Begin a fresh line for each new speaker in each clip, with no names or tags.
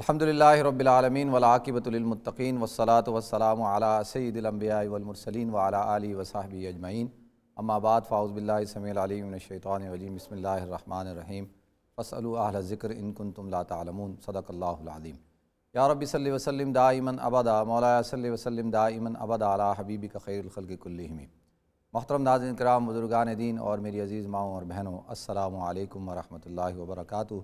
الحمد رب العالمین العلمین ولاقبۃ والصلاة والسلام علی سید الانبیاء والمرسلین وعلی آلہ وصحبہ اجمعین اما بعد امّاد باللہ اللہ سم من الشیطان علیم بسم اللہ الرحمن الرحیم اہل ان کنتم لا تعلمون صدق اللہ العظیم یا ربی صلی وسلم دا ابدا مولا صلی وسلم دا ابدا علی عالیہ حبیبی قیر الخل کے کلیہ محترم ناظرین کرام بزرگان دین اور میری عزیز ماؤں اور بہنوں السلام علیکم ورحمۃ اللہ وبرکاتہ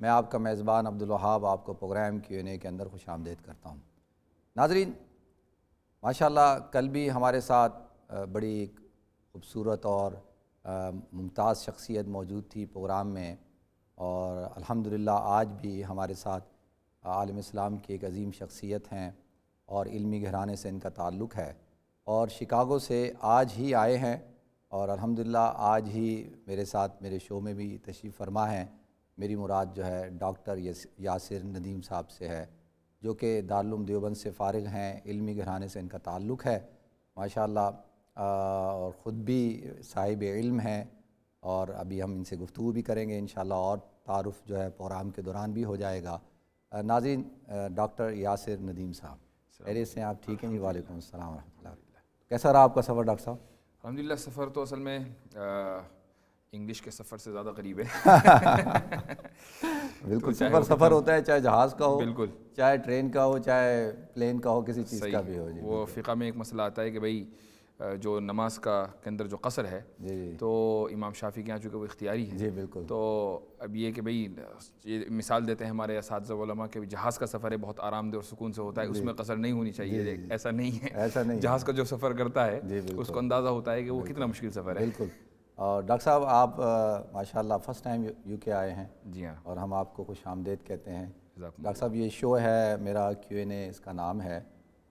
میں آپ کا میزبان عبدالوہاب آپ کو پروگرام اے کے اندر خوش آمدید کرتا ہوں ناظرین ماشاءاللہ کل بھی ہمارے ساتھ بڑی خوبصورت اور ممتاز شخصیت موجود تھی پروگرام میں اور الحمدللہ آج بھی ہمارے ساتھ عالم اسلام کی ایک عظیم شخصیت ہیں اور علمی گھرانے سے ان کا تعلق ہے اور شکاگو سے آج ہی آئے ہیں اور الحمدللہ آج ہی میرے ساتھ میرے شو میں بھی تشریف فرما ہیں میری مراد جو ہے ڈاکٹر یاسر ندیم صاحب سے ہے جو کہ دارالعلوم دیوبند سے فارغ ہیں علمی گھرانے سے ان کا تعلق ہے ماشاءاللہ اور خود بھی صاحب علم ہیں اور ابھی ہم ان سے گفتگو بھی کریں گے انشاءاللہ اور تعارف جو ہے پروگرام کے دوران بھی ہو جائے گا ناظرین ڈاکٹر یاسر ندیم صاحب خیریت سے آپ ٹھیک ہیں جی وعلیکم السلام ورحمۃ اللہ کیسا رہا آپ کا سفر ڈاکٹر صاحب
الحمدللہ سفر تو اصل میں انگلش کے سفر سے زیادہ قریب ہے بالکل سفر سفر ہوتا ہے چاہے جہاز کا ہو بالکل چاہے ٹرین کا ہو چاہے پلین کا ہو کسی چیز کا بھی ہو جی، وہ فقہ میں ایک مسئلہ آتا ہے کہ بھائی جو نماز کا کے اندر جو قصر ہے جی، جی۔ تو امام شافی کے یہاں چونکہ وہ اختیاری ہے بالکل تو اب یہ کہ بھائی یہ مثال دیتے ہیں ہمارے اساتذہ علماء کہ جہاز کا سفر ہے بہت آرام دہ اور سکون سے ہوتا ہے اس میں قصر نہیں ہونی چاہیے ایسا نہیں ہے ایسا نہیں جہاز کا جو سفر کرتا ہے اس کو اندازہ ہوتا ہے کہ وہ کتنا مشکل سفر ہے بالکل
اور ڈاکٹر صاحب آپ ماشاء اللہ ٹائم یو کے آئے ہیں جی ہاں اور ہم آپ کو خوش آمدید کہتے ہیں ڈاکٹر صاحب یہ شو ہے میرا کیو این اے اس کا نام ہے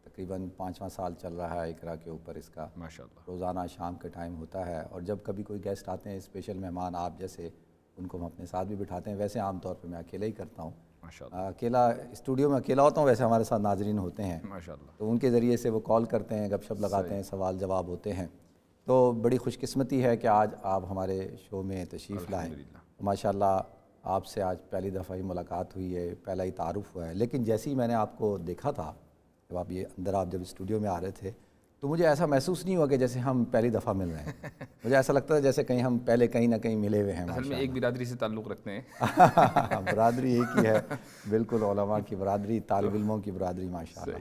تقریباً پانچ سال چل رہا ہے اقرا کے اوپر اس کا ماشاء اللہ روزانہ شام کے ٹائم ہوتا ہے اور جب کبھی کوئی گیسٹ آتے ہیں اسپیشل مہمان آپ جیسے ان کو ہم اپنے ساتھ بھی بٹھاتے ہیں ویسے عام طور پہ میں اکیلا ہی کرتا ہوں اکیلا اسٹوڈیو میں اکیلا ہوتا ہوں ویسے ہمارے ساتھ ناظرین ہوتے ہیں ماشاءاللہ تو ان کے ذریعے سے وہ کال کرتے ہیں گپ شپ لگاتے ہیں سوال جواب ہوتے ہیں تو بڑی خوش قسمتی ہے کہ آج آپ ہمارے شو میں تشریف لائیں ماشاء اللہ آپ سے آج پہلی دفعہ ہی ملاقات ہوئی ہے پہلا ہی تعارف ہوا ہے لیکن جیسے ہی میں نے آپ کو دیکھا تھا جب آپ یہ اندر آپ جب اسٹوڈیو میں آ رہے تھے تو مجھے ایسا محسوس نہیں ہوا کہ جیسے ہم پہلی دفعہ مل رہے ہیں مجھے ایسا لگتا تھا جیسے کہیں ہم پہلے کہیں نہ کہیں ملے ہوئے ہیں میں
ایک برادری سے تعلق رکھتے ہیں
ہاں، برادری ایک ہی ہے بالکل علماء کی برادری طالب علموں کی برادری ماشاء اللہ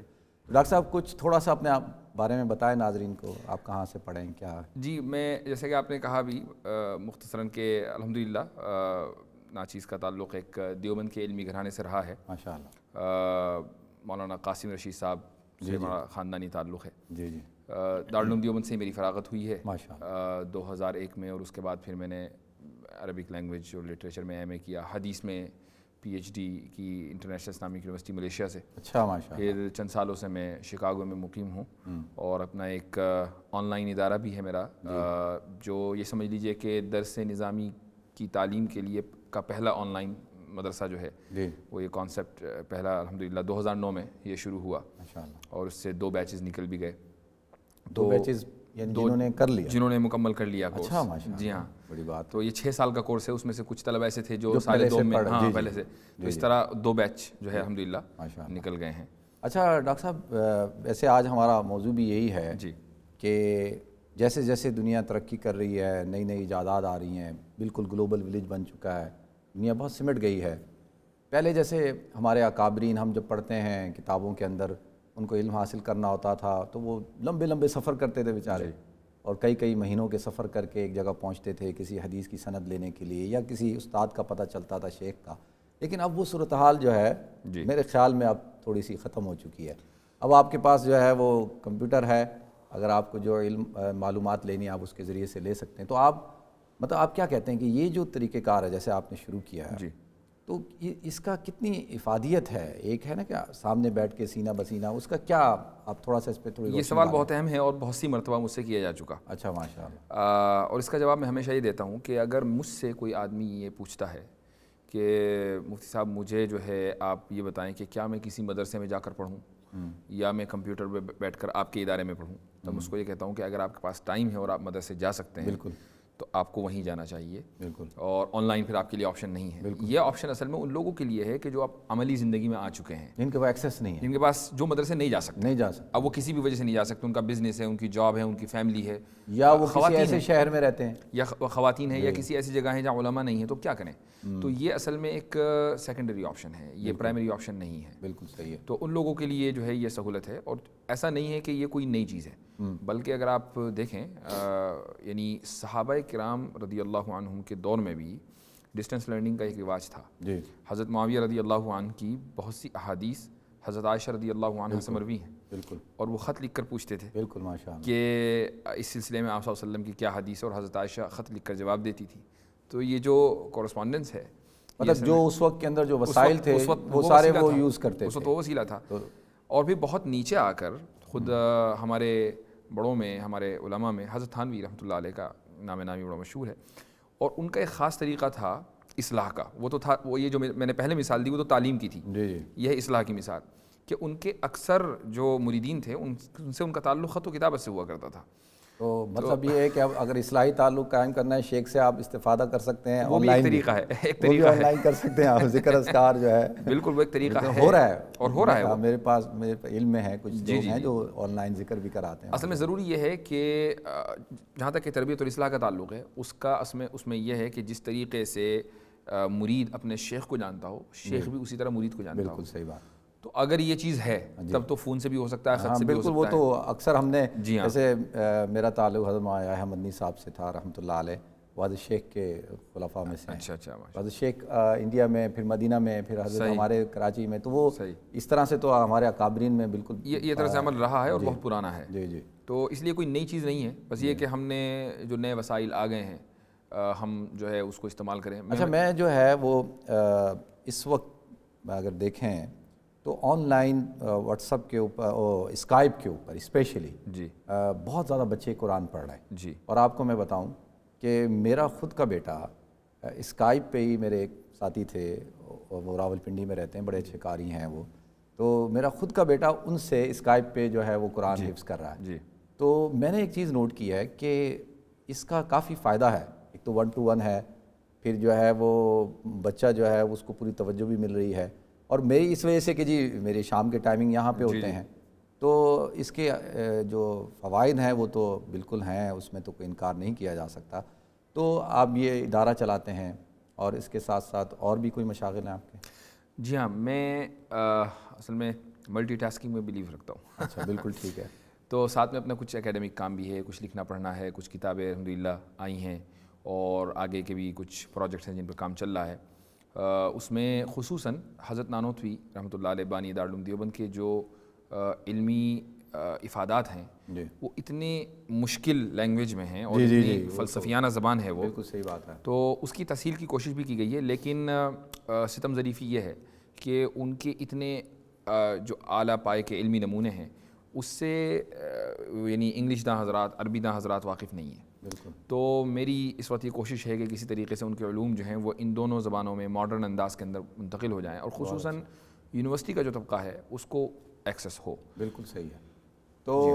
ڈاکٹر صاحب کچھ تھوڑا سا اپنے آپ بارے میں بتائے ناظرین کو آپ کہاں سے پڑھیں کیا
جی میں جیسے کہ آپ نے کہا بھی مختصراً کہ الحمدللہ ناچیز کا تعلق ایک دیوبند کے علمی گھرانے سے رہا ہے ماشاءاللہ مولانا قاسم رشید صاحب جی، سے جی۔ ہے خاندانی تعلق ہے جی جی دارلوم دیوبند سے میری فراغت ہوئی ہے دو ہزار ایک میں اور اس کے بعد پھر میں نے عربک لینگویج اور لٹریچر میں ایم اے کیا حدیث میں پی ایچ ڈی کی انٹرنیشنل اسلامک یونیورسٹی ملیشیا سے اچھا ماشاء پھر چند سالوں سے میں شکاگو میں مقیم ہوں اور اپنا ایک آن لائن ادارہ بھی ہے میرا جی۔ جو یہ سمجھ لیجئے کہ درس نظامی کی تعلیم کے لیے کا پہلا آن لائن مدرسہ جو ہے جی۔ وہ یہ کانسیپٹ پہلا الحمد للہ دو ہزار نو میں یہ شروع ہوا اور اس سے دو بیچز نکل بھی گئے دو بیچز یعنی جنہوں نے مکمل کر لیا اچھا، جی ہاں بڑی بات تو یہ چھ سال کا کورس ہے اس میں سے کچھ طلب ایسے تھے جو دو میں ہاں جی، جی۔ پہلے سے جی، تو اس طرح دو بیچ جو ہے الحمدللہ نکل گئے ہیں
اچھا ڈاکٹر صاحب ویسے آج ہمارا موضوع بھی یہی ہے جی کہ جیسے جیسے دنیا ترقی کر رہی ہے نئی نئی ایجادات آ رہی ہیں بالکل گلوبل ولیج بن چکا ہے دنیا بہت سمٹ گئی ہے پہلے جیسے ہمارے اکابرین ہم جب پڑھتے ہیں کتابوں کے اندر ان کو علم حاصل کرنا ہوتا تھا تو وہ لمبے لمبے سفر کرتے تھے بیچارے اور کئی کئی مہینوں کے سفر کر کے ایک جگہ پہنچتے تھے کسی حدیث کی سند لینے کے لیے یا کسی استاد کا پتہ چلتا تھا شیخ کا لیکن اب وہ صورتحال جو ہے جی۔ میرے خیال میں اب تھوڑی سی ختم ہو چکی ہے اب آپ کے پاس جو ہے وہ کمپیوٹر ہے اگر آپ کو جو علم معلومات لینی آپ اس کے ذریعے سے لے سکتے ہیں تو آپ مطلب آپ کیا کہتے ہیں کہ یہ جو طریقہ کار ہے جیسے آپ نے شروع کیا ہے جی۔ تو یہ اس کا کتنی افادیت ہے ایک ہے نا کیا سامنے بیٹھ کے سینہ بسینہ اس کا کیا آپ تھوڑا سا اس پہ تھوڑی یہ سوال بہت
اہم ہے اور بہت سی مرتبہ مجھ سے کیا جا چکا اچھا ماشاء اللہ اور اس کا جواب میں ہمیشہ یہ دیتا ہوں کہ اگر مجھ سے کوئی آدمی یہ پوچھتا ہے کہ مفتی صاحب مجھے جو ہے آپ یہ بتائیں کہ کیا میں کسی مدرسے میں جا کر پڑھوں یا میں کمپیوٹر پہ بیٹھ کر آپ کے ادارے میں پڑھوں تو میں اس کو یہ کہتا ہوں کہ اگر آپ کے پاس ٹائم ہے اور آپ مدرسے جا سکتے ہیں بالکل تو آپ کو وہیں جانا چاہیے بالکل اور آن لائن پھر آپ کے لیے آپشن نہیں ہے یہ آپشن اصل میں ان لوگوں کے لیے ہے کہ جو آپ عملی زندگی میں آ چکے ہیں جن کے پاس ایکسیس نہیں ہے جن کے پاس جو مدرسے نہیں جا سکتے نہیں جا سکتے اب وہ کسی بھی وجہ سے نہیں جا سکتے ان کا بزنس ہے ان کی جاب ہے ان کی فیملی ہے یا وہ ایسے شہر میں رہتے ہیں یا خواتین ہیں یا جی۔ کسی ایسی جگہ ہیں جہاں علما نہیں ہے تو کیا کریں تو یہ اصل میں ایک سیکنڈری آپشن ہے یہ پرائمری آپشن نہیں ہے بالکل صحیح ہے تو ان لوگوں کے لیے جو ہے یہ سہولت ہے اور ایسا نہیں ہے کہ یہ کوئی نئی چیز ہے بلکہ اگر آپ دیکھیں یعنی صحابہ کرام رضی اللہ عنہ کے دور میں بھی ڈسٹنس لرننگ کا ایک رواج تھا جی۔ حضرت معاویہ رضی اللہ عنہ کی بہت سی احادیث حضرت عائشہ رضی اللہ عنہ سے مروی ہیں بالکل اور وہ خط لکھ کر پوچھتے تھے بالکل کہ اس سلسلے میں آپ صلی اللہ علیہ وسلم کی کیا حدیث ہے اور حضرت عائشہ خط لکھ کر جواب دیتی تھی تو یہ جو کورسپونڈنس ہے مطلب جو اس وقت کے اندر جو وسائل تھے وہ وہ سارے یوز کرتے تھے اس وقت وہ وسیلہ تھا اور بھی بہت نیچے آ کر خود ہمارے بڑوں میں ہمارے علماء میں حضرت تھانوی رحمۃ اللہ علیہ کا نام نامی بڑا مشہور ہے اور ان کا ایک خاص طریقہ تھا اصلاح کا وہ تو تھا وہ یہ جو میں نے پہلے مثال دی وہ تو تعلیم کی تھی جی، جی۔ یہ اصلاح کی مثال کہ ان کے اکثر جو مریدین تھے ان سے ان کا تعلق خط و کتابت سے ہوا کرتا تھا
تو مطلب یہ ہے کہ اگر اصلاحی تعلق قائم کرنا ہے شیخ سے آپ استفادہ کر سکتے ہیں وہ بھی ایک طریقہ ہے ایک طریقہ ہے وہ بھی آن لائن کر سکتے ہیں آپ ذکر اذکار جو ہے بالکل وہ ایک طریقہ ہے ہو رہا ہے اور ہو رہا ہے ہاں، میرے پاس علم میں ہے کچھ جی، لوگ جی، ہیں جی۔ جو آن لائن ذکر بھی کراتے
ہیں اصل میں ضروری یہ ہے کہ جہاں تک کہ تربیت اور اصلاح کا تعلق ہے اس کا اس میں اس میں یہ ہے کہ جس طریقے سے مرید اپنے شیخ کو جانتا ہو شیخ بھی اسی طرح مرید کو جانتا ہو بالکل صحیح بات تو اگر یہ چیز ہے ہاں جی۔ تب تو فون سے بھی ہو سکتا ہے خط ہاں، سے بھی ہو سکتا بالکل وہ تو
اکثر ہم نے جی ہاں۔ جیسے میرا تعلق حضرت احمد نی صاحب سے تھا رحمت اللہ علیہ وزد شیخ کے خلافہ میں سے اچھا اچھا وزد شیخ انڈیا میں پھر مدینہ میں پھر حضرت ہمارے کراچی میں تو وہ اس طرح سے تو ہمارے اکابرین میں بالکل یہ طرح سے عمل رہا ہے اور جی۔ بہت پرانا ہے جی جی
تو اس لیے کوئی نئی چیز نہیں ہے بس یہ کہ ہم نے جو نئے وسائل آ گئے ہیں ہم جو ہے اس کو استعمال کریں اچھا میں
جو ہے وہ اس وقت اگر دیکھیں تو آن لائن واٹس اپ کے اوپر اسکائپ کے اوپر اسپیشلی جی بہت زیادہ بچے قرآن پڑھ رہے ہیں جی اور آپ کو میں بتاؤں کہ میرا خود کا بیٹا اسکائپ پہ ہی میرے ایک ساتھی تھے وہ راول پنڈی میں رہتے ہیں بڑے اچھے کاری ہیں وہ تو میرا خود کا بیٹا ان سے اسکائپ پہ جو ہے وہ قرآن جی۔ حفظ کر رہا ہے جی تو میں نے ایک چیز نوٹ کی ہے کہ اس کا کافی فائدہ ہے ایک تو ون ٹو ون ہے پھر جو ہے وہ بچہ جو ہے اس کو پوری توجہ بھی مل رہی ہے اور میری اس وجہ سے کہ جی میرے شام کے ٹائمنگ یہاں پہ جی، ہوتے جی۔ ہیں تو اس کے جو فوائد ہیں وہ تو بالکل ہیں اس میں تو کوئی انکار نہیں کیا جا سکتا تو آپ یہ ادارہ چلاتے ہیں اور اس کے ساتھ ساتھ اور بھی کوئی مشاغل ہیں آپ کے
جی ہاں میں اصل میں ملٹی ٹاسکنگ میں بلیو رکھتا ہوں اچھا بالکل ٹھیک ہے تو ساتھ میں اپنا کچھ اکیڈمک کام بھی ہے کچھ لکھنا پڑھنا ہے کچھ کتابیں الحمدللہ آئی ہیں اور آگے کے بھی کچھ پروجیکٹس ہیں جن پر کام چل رہا ہے اس میں خصوصاً حضرت نانوتوی رحمۃ اللہ علیہ بانی دارالعلوم دیوبند کے جو علمی افادات ہیں جی۔ وہ اتنے مشکل لینگویج میں ہیں اور جی، جی، فلسفیانہ زبان ہے وہ صحیح بات ہے تو اس کی تحصیل کی کوشش بھی کی گئی ہے لیکن ستم ظریفی یہ ہے کہ ان کے اتنے جو اعلیٰ پائے کے علمی نمونے ہیں اس سے یعنی انگلش داں حضرات عربی داں حضرات واقف نہیں ہیں تو میری اس وقت یہ کوشش ہے کہ کسی طریقے سے ان کے علوم جو ہیں وہ ان دونوں زبانوں میں ماڈرن انداز کے اندر منتقل ہو جائیں اور خصوصاً یونیورسٹی اچھا۔ کا جو طبقہ ہے اس کو ایکسس ہو بالکل صحیح ہے
تو جی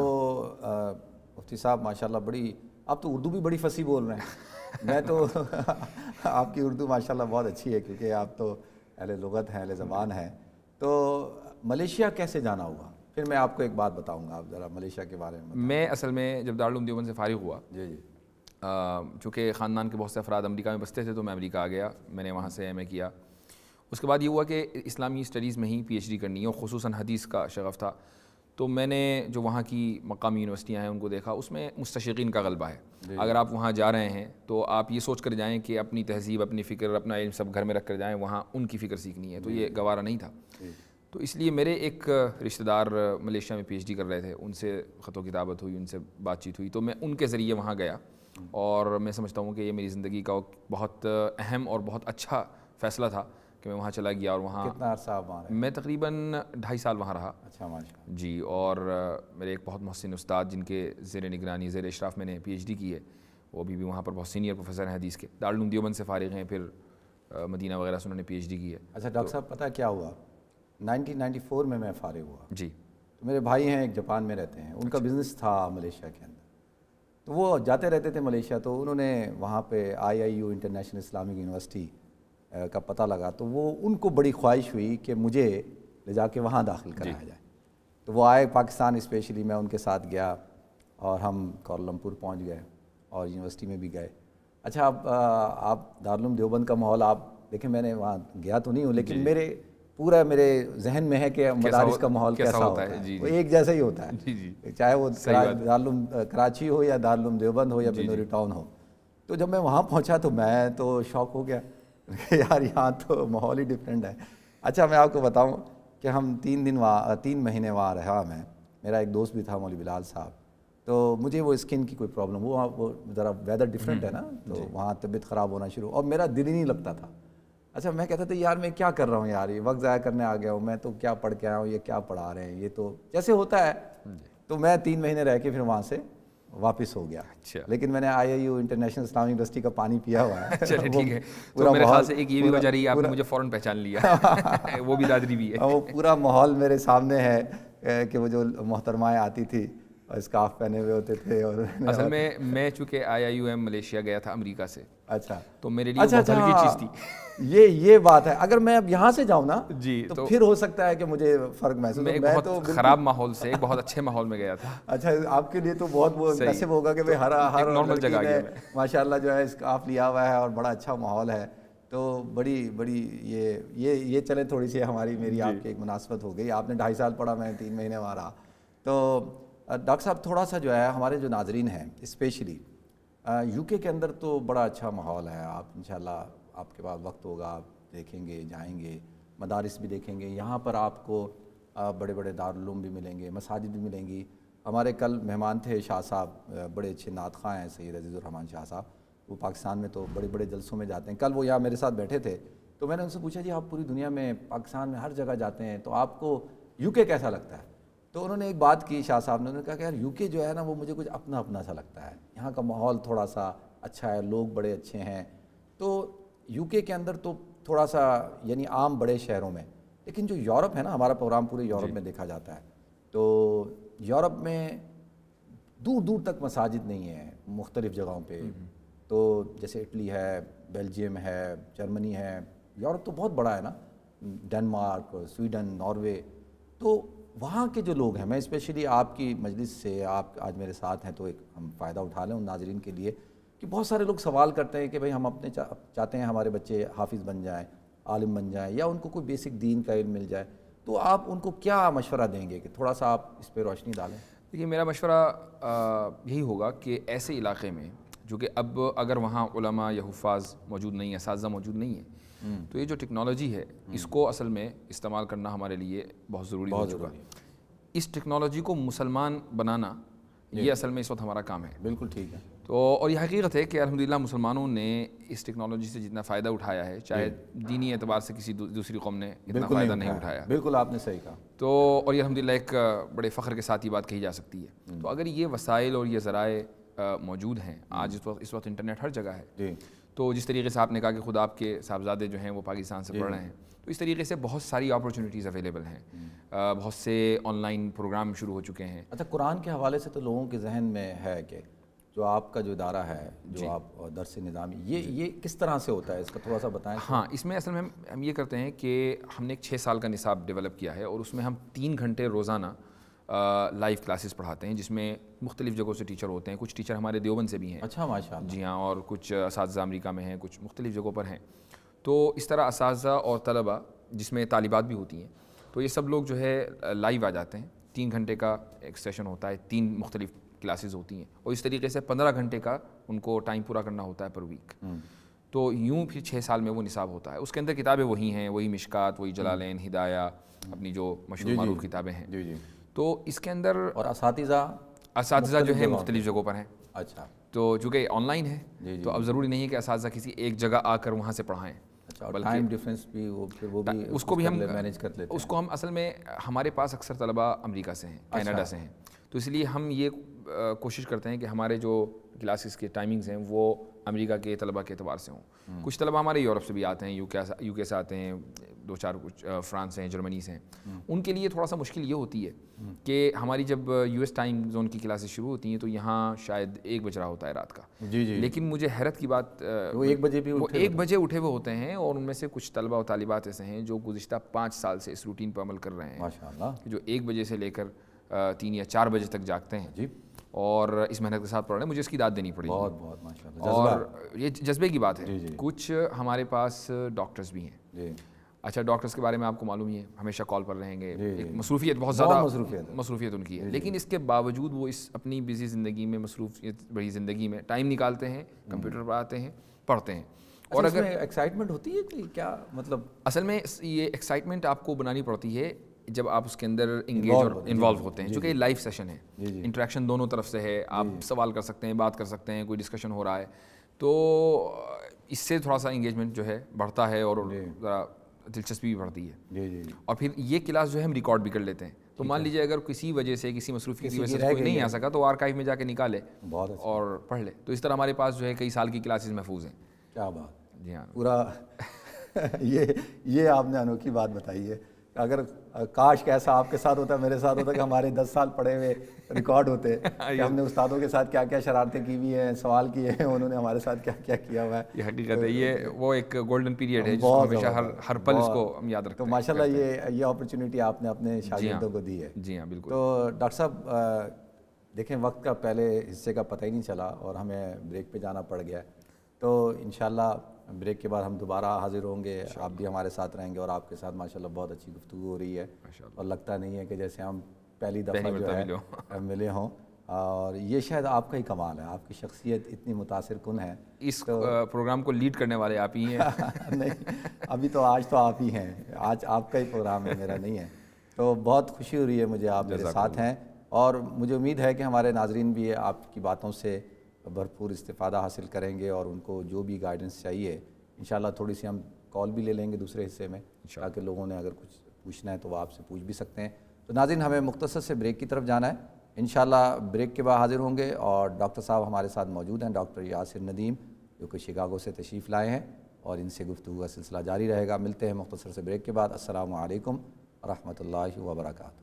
ہاں۔ مفتی صاحب ماشاءاللہ بڑی آپ تو اردو بھی بڑی فسی بول رہے ہیں میں تو آپ کی اردو ماشاءاللہ بہت اچھی ہے کیونکہ آپ تو اہل لغت ہیں اہل زبان ہیں تو ملیشیا کیسے جانا ہوا پھر میں آپ کو ایک بات بتاؤں گا آپ ذرا ملیشیا کے بارے میں
میں اصل میں جب دارالعلوم دیوبند سے فارغ ہوا جی جی چونکہ خاندان کے بہت سے افراد امریکہ میں بستے تھے تو میں امریکہ آ گیا میں نے وہاں سے ایم اے کیا اس کے بعد یہ ہوا کہ اسلامی اسٹڈیز میں ہی پی ایچ ڈی کرنی اور خصوصاً حدیث کا شغف تھا تو میں نے جو وہاں کی مقامی یونیورسٹیاں ہیں ان کو دیکھا اس میں مستشقین کا غلبہ ہے جی۔ اگر آپ وہاں جا رہے ہیں تو آپ یہ سوچ کر جائیں کہ اپنی تہذیب اپنی فکر اپنا علم سب گھر میں رکھ کر جائیں وہاں ان کی فکر سیکھنی ہے تو جی۔ یہ گوارہ نہیں تھا جی۔ تو اس لیے میرے ایک رشتہ دار ملیشیا میں پی ایچ ڈی کر رہے تھے ان سے خط و کتابت ہوئی ان سے بات چیت ہوئی تو میں ان کے ذریعے وہاں گیا اور میں سمجھتا ہوں کہ یہ میری زندگی کا بہت اہم اور بہت اچھا فیصلہ تھا کہ میں وہاں چلا گیا اور وہاں
کتنا عرصہ آپ وہاں رہے
میں تقریباً ڈھائی سال وہاں رہا اچھا، جی اور میرے ایک بہت محسن استاد جن کے زیر نگرانی زیر اشراف میں نے پی ایچ ڈی کی ہے وہ ابھی بھی وہاں پر بہت سینئر پروفیسر ہیں حدیث کے دارالعلوم دیوبند سے فارغ ہیں پھر مدینہ وغیرہ سے انہوں نے پی ایچ ڈی کی ہے اچھا ڈاکٹر صاحب پتہ
کیا ہوا نائنٹین نائنٹی فور میں میں فارغ ہوا
جی میرے بھائی ہیں ایک جاپان میں رہتے ہیں
ان کا اچھا۔ بزنس تھا ملیشیا کے اندر تو وہ جاتے رہتے تھے ملیشیا تو انہوں نے وہاں پہ I I U international Islamic university کا پتہ لگا تو وہ ان کو بڑی خواہش ہوئی کہ مجھے لے جا کے وہاں داخل جی۔ کرایا جائے تو وہ آئے پاکستان اسپیشلی میں ان کے ساتھ گیا اور ہم کو پہنچ گئے اور یونیورسٹی میں بھی گئے اچھا آپ آپ دارالعلوم دیوبند کا ماحول آپ دیکھیں میں نے وہاں گیا تو نہیں ہوں لیکن جی۔ میرے پورا میرے ذہن میں ہے کہ مدارس کا ماحول کیسا ہوتا ہے جی، وہ جی۔ ایک جیسا ہی ہوتا ہے جی، چاہے وہ دارالعلوم کراچی ہو یا دارالعلوم دیوبند ہو یا بندوری ٹاؤن ہو تو جب میں وہاں پہنچا تو میں تو شوق ہو گیا یار یہاں تو ماحول ہی ڈفرینٹ ہے اچھا میں آپ کو بتاؤں کہ ہم تین دن وہاں تین مہینے وہاں رہا میں میرا ایک دوست بھی تھا مولی بلال صاحب تو مجھے وہ اسکن کی کوئی پرابلم ہوا وہ ذرا ویدر ڈفرینٹ ہے نا تو وہاں طبیعت خراب ہونا شروع اور میرا دل ہی نہیں لگتا تھا اچھا میں کہتا تھا یار میں کیا کر رہا ہوں یار یہ وقت ضائع کرنے آ گیا ہوں میں تو کیا پڑھ کے آیا ہوں یہ کیا پڑھا رہے ہیں یہ تو جیسے ہوتا ہے جی۔ تو میں تین مہینے رہ کے پھر وہاں سے واپس ہو گیا اچھا لیکن میں نے آئی آئی یو انٹرنیشنل اسلامی یونیورسٹی کا پانی پیا ہوا ہے پورا ماحول میرے سامنے ہے کہ وہ جو محترمائیں آتی تھی اور اسکارف پہنے ہوئے ہوتے تھے اور اصل
میں میں چونکہ I I U M Malaysia گیا تھا امریکہ سے اچھا تو میرے لیے اچھا اچھا چیز تھی
یہ یہ بات ہے اگر میں اب یہاں سے جاؤں نا
جی تو پھر ہو
سکتا ہے کہ مجھے فرق محسوس میں بہت خراب
ماحول سے ایک بہت اچھے ماحول میں گیا تھا اچھا آپ کے لیے تو بہت وہ نصب ہوگا کہ بھائی ہر ہر نارمل جگہ ہے ماشاء اللہ جو ہے اس
آپ لیا ہوا ہے اور بڑا اچھا ماحول ہے تو بڑی بڑی یہ یہ چلیں تھوڑی سی ہماری میری جی۔ آپ کی ایک مناسبت ہو گئی آپ نے ڈھائی سال پڑھا میں تین مہینے وہاں رہا تو ڈاکٹر صاحب تھوڑا سا جو ہے ہمارے جو ناظرین ہیں اسپیشلی یو کے اندر تو بڑا اچھا ماحول ہے آپ انشاءاللہ آپ کے پاس وقت ہوگا آپ دیکھیں گے جائیں گے مدارس بھی دیکھیں گے یہاں پر آپ کو بڑے بڑے دارالعلوم بھی ملیں گے مساجد بھی ملیں گی ہمارے کل مہمان تھے شاہ صاحب بڑے اچھے نعت خواہ ہیں سید عزیز الرحمان شاہ صاحب وہ پاکستان میں تو بڑے بڑے جلسوں میں جاتے ہیں کل وہ یہاں میرے ساتھ بیٹھے تھے تو میں نے ان سے پوچھا جی آپ پوری دنیا میں پاکستان میں ہر جگہ جاتے ہیں تو آپ کو یو کے کیسا لگتا ہے تو انہوں نے ایک بات کی شاہ صاحب نے انہوں نے کہا کہ یار یو کے جو ہے نا وہ مجھے کچھ اپنا اپنا سا لگتا ہے یہاں کا ماحول تھوڑا سا اچھا ہے لوگ بڑے اچھے ہیں تو یو کے اندر تو تھوڑا سا یعنی عام بڑے شہروں میں لیکن جو یورپ ہے نا ہمارا پروگرام پورے یورپ جی۔ میں دیکھا جاتا ہے تو یورپ میں دور دور تک مساجد نہیں ہیں مختلف جگہوں پہ تو جیسے اٹلی ہے بیلجیم ہے جرمنی ہے یورپ تو بہت بڑا ہے نا ڈنمارک سویڈن ناروے تو وہاں کے جو لوگ ہیں میں اسپیشلی آپ کی مجلس سے آپ آج میرے ساتھ ہیں تو ایک ہم فائدہ اٹھا لیں ان ناظرین کے لیے کہ بہت سارے لوگ سوال کرتے ہیں کہ بھئی ہم اپنے چاہتے ہیں ہمارے بچے حافظ بن جائیں عالم بن جائیں یا ان کو کوئی بیسک دین کا علم مل جائے تو آپ ان کو کیا مشورہ دیں گے کہ تھوڑا سا آپ اس پہ روشنی ڈالیں
دیکھیے میرا مشورہ یہی ہوگا کہ ایسے علاقے میں جو کہ اب اگر وہاں علماء یا حفاظ موجود نہیں ہیں اساتذہ موجود نہیں ہیں تو یہ جو ٹیکنالوجی ہے اس کو اصل میں استعمال کرنا ہمارے لیے بہت ضروری ہو چکا ہے اس ٹیکنالوجی کو مسلمان بنانا جی۔ یہ اصل میں اس وقت ہمارا کام ہے بالکل ٹھیک ہے تو اور یہ حقیقت ہے کہ الحمدللہ مسلمانوں نے اس ٹیکنالوجی سے جتنا فائدہ اٹھایا ہے چاہے جی۔ دینی اعتبار سے کسی دوسری قوم نے اتنا فائدہ نہیں اٹھایا
بالکل آپ نے صحیح کہا
تو اور یہ الحمدللہ ایک بڑے فخر کے ساتھ یہ بات کہی جا سکتی ہے تو اگر یہ وسائل اور یہ ذرائع موجود ہیں آج اس وقت اس وقت انٹرنیٹ ہر جگہ ہے جی۔ تو جس طریقے سے آپ نے کہا کہ خدا آپ کے صاحبزادے جو ہیں وہ پاکستان سے جی۔ پڑھ رہے ہیں تو اس طریقے سے بہت ساری اپورچونیٹیز اویلیبل ہیں بہت سے آن لائن پروگرام شروع ہو چکے ہیں
اچھا قرآن کے حوالے سے تو لوگوں کے ذہن میں ہے کہ جو آپ کا جو ادارہ ہے جو جی۔ آپ درس نظام یہ جی۔ یہ کس طرح سے ہوتا ہے اس کا تھوڑا سا بتائیں
ہاں اس میں اصل میں ہم یہ کرتے ہیں کہ ہم نے ایک چھ سال کا نصاب ڈیولپ کیا ہے اور اس میں ہم تین گھنٹے روزانہ لائیو کلاسز پڑھاتے ہیں جس میں مختلف جگہوں سے ٹیچر ہوتے ہیں کچھ ٹیچر ہمارے دیوبند سے بھی ہیں اچھا ماشاء جی ہاں اور کچھ اساتذہ امریکہ میں ہیں کچھ مختلف جگہوں پر ہیں تو اس طرح اساتذہ اور طلباء جس میں طالبات بھی ہوتی ہیں تو یہ سب لوگ جو ہے لائیو آ جاتے ہیں تین گھنٹے کا ایک سیشن ہوتا ہے تین مختلف کلاسز ہوتی ہیں اور اس طریقے سے پندرہ گھنٹے کا ان کو ٹائم پورا کرنا ہوتا ہے پر ویک تو یوں پھر چھ سال میں وہ نصاب ہوتا ہے اس کے اندر کتابیں وہی ہیں وہی مشکات وہی جلالین ہدایہ اپنی جو مشہور جی، جی۔ معروف کتابیں ہیں جی جی تو اس کے اندر اور اساتذہ اساتذہ جو ہے مختلف جگہوں پر ہیں اچھا تو چونکہ آن لائن ہے جی، جی، تو اب جی۔ ضروری نہیں ہے کہ اساتذہ کسی ایک جگہ آ کر وہاں سے پڑھائیں اچھا، اس کو بھی ہم کر اس کو ہم اصل میں ہمارے پاس اکثر طلبہ امریکہ سے ہیں اچھا۔ کینیڈا سے ہیں تو اس لیے ہم یہ کوشش کرتے ہیں کہ ہمارے جو کلاسز کے ٹائمنگز ہیں وہ امریکہ کے طلبہ کے اعتبار سے ہوں کچھ طلبہ ہمارے یورپ سے بھی آتے ہیں یو کے سے آتے ہیں دو چار کچھ فرانس ہیں جرمنی سے ہیں ان کے لیے تھوڑا سا مشکل یہ ہوتی ہے کہ ہماری جب یو ایس ٹائم زون کی کلاسز شروع ہوتی ہیں تو یہاں شاید ایک بج رہا ہوتا ہے رات کا جی جی لیکن مجھے حیرت کی بات وہ ایک بجے بھی وہ ایک بجے اٹھے ہوئے ہوتے ہیں اور ان میں سے کچھ طلبہ و طالبات ایسے ہیں جو گزشتہ پانچ سال سے اس روٹین پر عمل کر رہے ہیں جو ایک بجے سے لے کر تین یا چار بجے تک جاگتے ہیں جی اور اس محنت کے ساتھ پڑھ رہے ہیں مجھے اس کی داد دینی پڑی بہت گی اور یہ جذبے کی بات ہے جی، جی۔ کچھ ہمارے پاس ڈاکٹرز بھی ہیں جی۔ اچھا ڈاکٹرز کے بارے میں آپ کو معلوم ہی ہے ہمیشہ کال پر رہیں گے مصروفیت بہت زیادہ مصروفیت ان کی ہے لیکن اس کے باوجود وہ اس اپنی بزی زندگی میں مصروفیت بڑی زندگی میں ٹائم نکالتے ہیں کمپیوٹر پر آتے ہیں پڑھتے ہیں اور اگر
ایکسائٹمنٹ ہوتی ہے کہ کیا مطلب
اصل میں یہ ایکسائٹمنٹ آپ کو بنانی پڑتی ہے جب آپ اس کے اندر انگیج اور انوالو ہوتے ہیں چونکہ یہ لائف سیشن ہے انٹریکشن جی، جی۔ دونوں طرف سے ہے آپ جی، سوال کر سکتے ہیں بات کر سکتے ہیں کوئی ڈسکشن ہو رہا ہے تو اس سے تھوڑا سا انگیجمنٹ جو ہے بڑھتا ہے اور ذرا دلچسپی بھی بڑھتی ہے اور پھر یہ کلاس جو ہے ہم ریکارڈ بھی کر لیتے ہیں تو مان لیجیے اگر کسی وجہ سے کسی مصروف کی وجہ سے نہیں آ سکا تو آرکائیو میں جا کے نکالے اچھا۔ اور پڑھ لے تو اس طرح ہمارے پاس جو ہے کئی سال کی کلاسز محفوظ ہیں کیا بات جی ہاں
پورا یہ یہ آپ نے انوکھی بات بتائی ہے اگر کاش کہ ایسا آپ کے ساتھ ہوتا ہے میرے ساتھ ہوتا ہے کہ ہمارے دس سال پڑے ہوئے ریکارڈ ہوتے ہیں کہ ہم نے استادوں کے ساتھ کیا کیا شرارتیں کی ہوئی ہیں سوال کیے ہیں انہوں نے ہمارے ساتھ کیا کیا کیا ہوا
ہے یہ حقیقت ہے یہ وہ ایک گولڈن پیریڈ ہے کو ہر پل اس ہم یاد رکھتے ہیں تو ماشاءاللہ
یہ یہ اپارچونیٹی آپ نے اپنے جی ہاں۔ شاگردوں کو دی ہے جی ہاں بالکل تو ڈاکٹر صاحب دیکھیں وقت کا پہلے حصے کا پتہ ہی نہیں چلا اور ہمیں بریک پہ جانا پڑ گیا تو انشاءاللہ بریک کے بعد ہم دوبارہ حاضر ہوں گے آپ بھی ہمارے ساتھ رہیں گے اور آپ کے ساتھ ماشاءاللہ بہت اچھی گفتگو ہو رہی ہے اور لگتا نہیں ہے کہ جیسے ہم پہلی دفعہ جو ہے ملے ہوں اور یہ شاید آپ کا ہی کمال ہے آپ کی شخصیت اتنی متاثر کن ہے
اس پروگرام کو لیڈ کرنے والے آپ ہی ہیں نہیں ابھی تو آج تو آپ ہی ہیں آج آپ کا ہی
پروگرام ہے میرا نہیں ہے تو بہت خوشی ہو رہی ہے مجھے آپ میرے ساتھ ہیں اور مجھے امید ہے کہ ہمارے ناظرین بھی آپ کی باتوں سے بھرپور استفادہ حاصل کریں گے اور ان کو جو بھی گائیڈنس چاہیے انشاءاللہ تھوڑی سی ہم کال بھی لے لیں گے دوسرے حصے میں انشاءاللہ کے لوگوں نے اگر کچھ پوچھنا ہے تو وہ آپ سے پوچھ بھی سکتے ہیں تو ناظرین ہمیں مختصر سے بریک کی طرف جانا ہے انشاءاللہ بریک کے بعد حاضر ہوں گے اور ڈاکٹر صاحب ہمارے ساتھ موجود ہیں ڈاکٹر یاسر ندیم جو کہ شکاگو سے تشریف لائے ہیں اور ان سے گفتگو کا سلسلہ جاری رہے گا ملتے ہیں مختصر سے بریک کے بعد السلام علیکم ورحمۃ اللہ وبرکاتہ